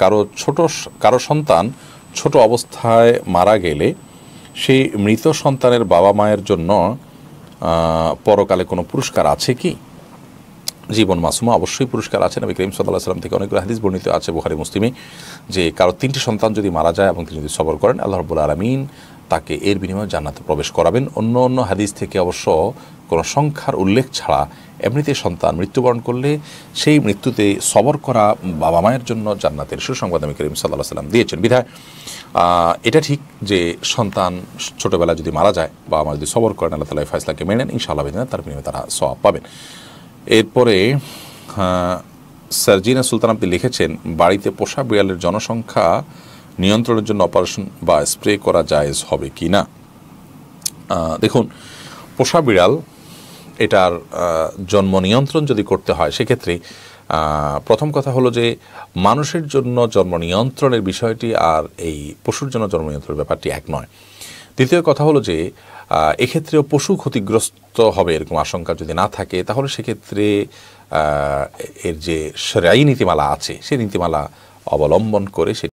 কারো ছোট কারো সন্তান ছোট অবস্থায় মারা গেলে সেই মৃত সন্তানের বাবা মায়ের জন্য পরকালে কোনো পুরস্কার আছে কি জীবন মাসুমা অবশ্যই পুরস্কার আছে নবী করিম সাল্লাহ সাল্লাম থেকে অনেকগুলো হাদিস বর্ণিত আছে বুহারি মুসলিমে যে কারো তিনটি সন্তান যদি মারা যায় এবং তিনি যদি সবর করেন আল্লাহ রবুল আলমিন তাকে এর বিনিময়ে জান্নাতে প্রবেশ করাবেন অন্য অন্য হাদিস থেকে অবশ্য কোনো সংখ্যার উল্লেখ ছাড়া এমনিতে সন্তান মৃত্যুবরণ করলে সেই মৃত্যুতে সবর করা বাবা মায়ের জন্য জান্নাতের সুসংবাদ আমি করিম সাল্লাহ সাল্লাম দিয়েছেন বিধায় এটা ঠিক যে সন্তান ছোটোবেলা যদি মারা যায় বাবা মা যদি সবর করেন আল্লাহ তালা ফয়সলাকে মেনে নেন ইনশাআল্লাহ বিধান তার বিনিময়ে তারা সব পাবেন এরপরে সার্জিনা সুলতান আপনি লিখেছেন বাড়িতে পোষা বিড়ালের জনসংখ্যা নিয়ন্ত্রণের জন্য অপারেশন বা স্প্রে করা জায়েজ হবে কি না দেখুন পোষা বিড়াল এটার জন্ম নিয়ন্ত্রণ যদি করতে হয় সেক্ষেত্রে প্রথম কথা হলো যে মানুষের জন্য জন্ম নিয়ন্ত্রণের বিষয়টি আর এই পশুর জন্য জন্ম নিয়ন্ত্রণের ব্যাপারটি এক নয় দ্বিতীয় কথা হলো যে এক্ষেত্রেও পশু ক্ষতিগ্রস্ত হবে এরকম আশঙ্কা যদি না থাকে তাহলে সেক্ষেত্রে এর যে সরাই নীতিমালা আছে সেই নীতিমালা অবলম্বন করে সে